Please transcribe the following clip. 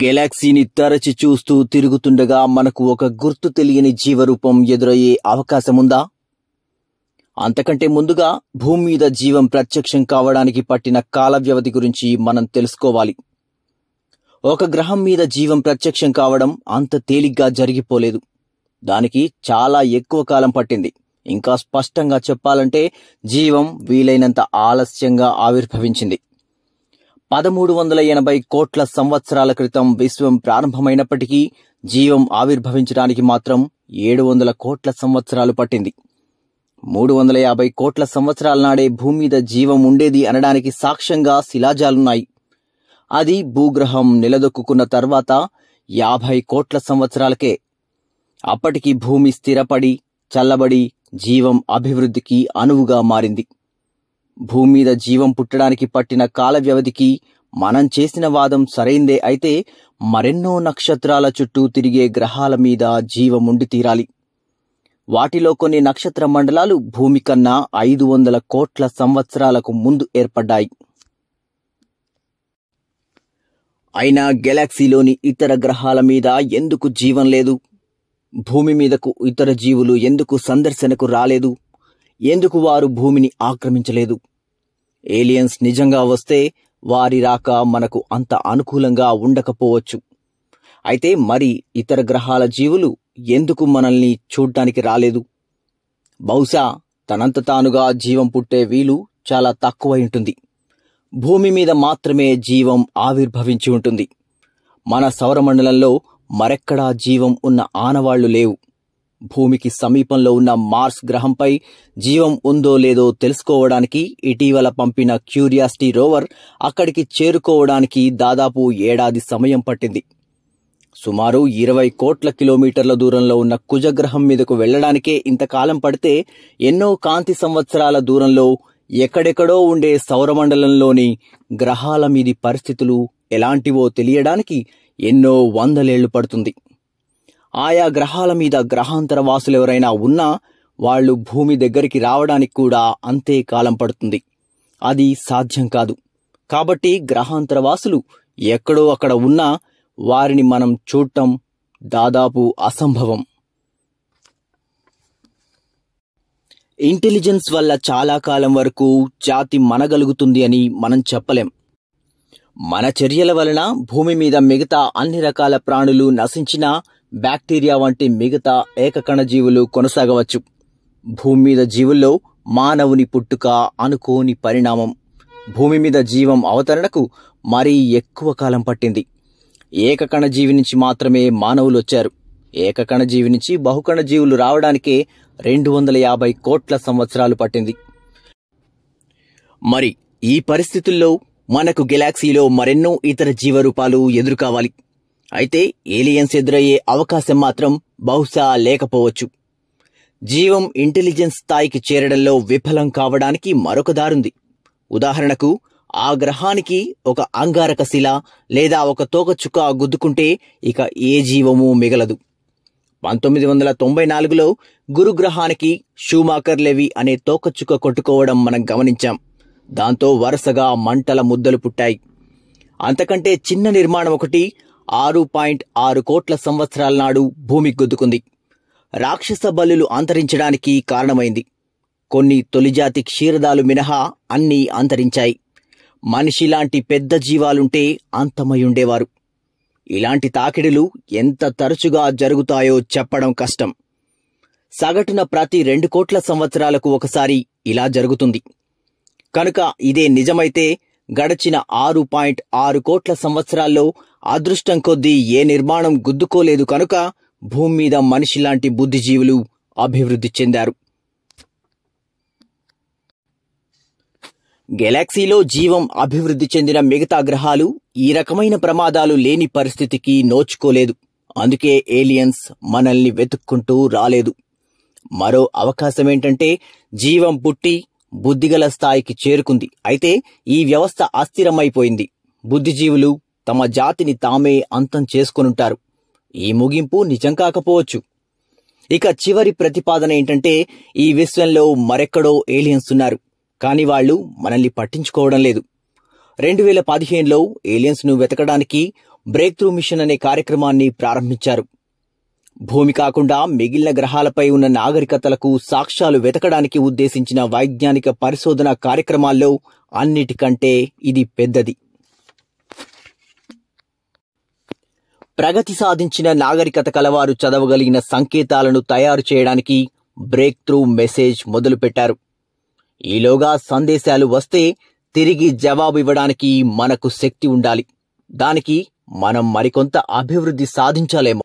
గెలాక్సీని తరచి చూస్తూ తిరుగుతుండగా మనకు ఒక గుర్తు తెలియని జీవరూపం ఎదురయ్యే అవకాశముందా అంతకంటే ముందుగా భూమి మీద జీవం ప్రత్యక్షం కావడానికి పట్టిన కాల వ్యవధి గురించి మనం తెలుసుకోవాలి ఒక గ్రహం మీద జీవం ప్రత్యక్షం కావడం అంత తేలిగ్గా జరిగిపోలేదు దానికి చాలా ఎక్కువ కాలం పట్టింది ఇంకా స్పష్టంగా చెప్పాలంటే జీవం వీలైనంత ఆలస్యంగా ఆవిర్భవించింది పదమూడు వందల ఎనభై కోట్ల సంవత్సరాల క్రితం విశ్వం ప్రారంభమైనప్పటికీ జీవం ఆవిర్భవించడానికి మాత్రం ఏడు వందల కోట్ల సంవత్సరాలు పట్టింది మూడు వందల యాభై కోట్ల సంవత్సరాల నాడే భూమి మీద జీవం ఉండేది అనడానికి సాక్ష్యంగా శిలాజాలున్నాయి అది భూగ్రహం నిలదొక్కున్న తర్వాత యాభై కోట్ల సంవత్సరాలకే అప్పటికి భూమి స్థిరపడి చల్లబడి జీవం అభివృద్ధికి అనువుగా మారింది భూమి మీద జీవం పుట్టడానికి పట్టిన కాల వ్యవధికి మనం చేసిన వాదం సరైందే అయితే మరెన్నో నక్షత్రాల చుట్టూ తిరిగే గ్రహాల మీద జీవముండి తీరాలి వాటిలో కొన్ని నక్షత్ర మండలాలు భూమి కన్నా ఐదు వందల కోట్ల సంవత్సరాలకు ముందు ఏర్పడ్డాయి అయినా గెలాక్సీలోని ఇతర గ్రహాల మీద ఎందుకు జీవం లేదు భూమి మీదకు ఇతర జీవులు ఎందుకు సందర్శనకు రాలేదు ఎందుకు వారు భూమిని ఆక్రమించలేదు ఏలియన్స్ నిజంగా వస్తే వారి రాక మనకు అంత అనుకూలంగా ఉండకపోవచ్చు అయితే మరి ఇతర గ్రహాల జీవులు ఎందుకు మనల్ని చూడ్డానికి రాలేదు బహుశా తనంత తానుగా జీవం పుట్టే వీలు చాలా తక్కువై ఉంటుంది భూమి మీద మాత్రమే జీవం ఆవిర్భవించి ఉంటుంది మన సౌరమండలంలో మరెక్కడా జీవం ఉన్న ఆనవాళ్లు లేవు భూమికి సమీపంలో ఉన్న మార్స్ గ్రహంపై జీవం ఉందో లేదో తెలుసుకోవడానికి ఇటీవల పంపిన క్యూరియాసిటీ రోవర్ అక్కడికి చేరుకోవడానికి దాదాపు ఏడాది సమయం పట్టింది సుమారు ఇరవై కోట్ల కిలోమీటర్ల దూరంలో ఉన్న కుజగ్రహం మీదకు వెళ్లడానికే ఇంతకాలం పడితే ఎన్నో కాంతి సంవత్సరాల దూరంలో ఎక్కడెక్కడో ఉండే సౌరమండలంలోని గ్రహాల మీది పరిస్థితులు ఎలాంటివో తెలియడానికి ఎన్నో వందలేళ్లు పడుతుంది ఆయా గ్రహాల మీద గ్రహాంతర వాసులు ఎవరైనా ఉన్నా వాళ్ళు భూమి దగ్గరికి రావడానికి కూడా అంతే కాలం పడుతుంది అది సాధ్యం కాదు కాబట్టి గ్రహాంతర వాసులు ఎక్కడో అక్కడ ఉన్నా వారిని మనం చూడటం దాదాపు అసంభవం ఇంటెలిజెన్స్ వల్ల చాలా కాలం వరకు జాతి మనగలుగుతుంది అని మనం చెప్పలేం మన చర్యల వలన భూమి మీద మిగతా అన్ని రకాల ప్రాణులు నశించిన బ్యాక్టీరియా వంటి మిగతా ఏకకణ జీవులు కొనసాగవచ్చు భూమి మీద జీవుల్లో మానవుని పుట్టుక అనుకోని పరిణామం భూమి మీద జీవం అవతరణకు మరీ ఎక్కువ కాలం పట్టింది ఏకకణ జీవి నుంచి మాత్రమే మానవులు వచ్చారు ఏకకణ జీవి నుంచి బహుకణ జీవులు రావడానికే రెండు వందల యాభై కోట్ల సంవత్సరాలు పట్టింది మరి ఈ పరిస్థితుల్లో మనకు గెలాక్సీలో మరెన్నో ఇతర జీవరూపాలు ఎదురుకావాలి అయితే ఏలియన్స్ ఎదురయ్యే అవకాశం మాత్రం బహుశా లేకపోవచ్చు జీవం ఇంటెలిజెన్స్ స్థాయికి చేరడంలో విఫలం కావడానికి మరొక దారుంది ఉదాహరణకు ఆ గ్రహానికి ఒక అంగారక శిల లేదా ఒక తోకచుక్క గుద్దుకుంటే ఇక ఏ జీవము మిగలదు పంతొమ్మిది వందల తొంభై నాలుగులో గురుగ్రహానికి షూమాకర్ లెవి అనే తోకచుక్క కొట్టుకోవడం మనం గమనించాం దాంతో వరుసగా మంటల ముద్దలు పుట్టాయి అంతకంటే చిన్న నిర్మాణం ఒకటి ఆరు పాయింట్ ఆరు కోట్ల సంవత్సరాల నాడు భూమికి గుద్దుకుంది రాక్షస బలులు అంతరించడానికి కారణమైంది కొన్ని తొలిజాతి క్షీరదాలు మినహా అన్నీ అంతరించాయి మనిషి లాంటి పెద్ద జీవాలుంటే అంతమయుండేవారు ఇలాంటి తాకిడులు ఎంత తరచుగా జరుగుతాయో చెప్పడం కష్టం సగటున ప్రతి రెండు కోట్ల సంవత్సరాలకు ఒకసారి ఇలా జరుగుతుంది కనుక ఇదే నిజమైతే గడచిన ఆరు పాయింట్ ఆరు కోట్ల సంవత్సరాల్లో అదృష్టం కొద్దీ ఏ నిర్మాణం గుద్దుకోలేదు కనుక భూమి మీద మనిషి లాంటి బుద్ధిజీవులు అభివృద్ధి చెందారు గెలాక్సీలో జీవం అభివృద్ధి చెందిన మిగతా గ్రహాలు ఈ రకమైన ప్రమాదాలు లేని పరిస్థితికి నోచుకోలేదు అందుకే ఏలియన్స్ మనల్ని వెతుక్కుంటూ రాలేదు మరో అవకాశం ఏంటంటే జీవం పుట్టి బుద్ధిగల స్థాయికి చేరుకుంది అయితే ఈ వ్యవస్థ అస్థిరమైపోయింది బుద్ధిజీవులు తమ జాతిని తామే అంతం చేసుకొనుంటారు ఈ ముగింపు నిజం కాకపోవచ్చు ఇక చివరి ప్రతిపాదన ఏంటంటే ఈ విశ్వంలో మరెక్కడో ఏలియన్స్ ఉన్నారు కానీ వాళ్ళు మనల్ని పట్టించుకోవడం లేదు రెండు వేల పదిహేనులో ఏలియన్స్ను వెతకడానికి బ్రేక్ త్రూ మిషన్ అనే కార్యక్రమాన్ని ప్రారంభించారు భూమి కాకుండా మిగిలిన గ్రహాలపై ఉన్న నాగరికతలకు సాక్ష్యాలు వెతకడానికి ఉద్దేశించిన వైజ్ఞానిక పరిశోధన కార్యక్రమాల్లో అన్నిటికంటే ఇది పెద్దది ప్రగతి సాధించిన నాగరికత కలవారు చదవగలిగిన సంకేతాలను తయారు చేయడానికి బ్రేక్ త్రూ మెసేజ్ మొదలుపెట్టారు ఈలోగా సందేశాలు వస్తే తిరిగి జవాబు ఇవ్వడానికి మనకు శక్తి ఉండాలి దానికి మనం మరికొంత అభివృద్ధి సాధించాలేమో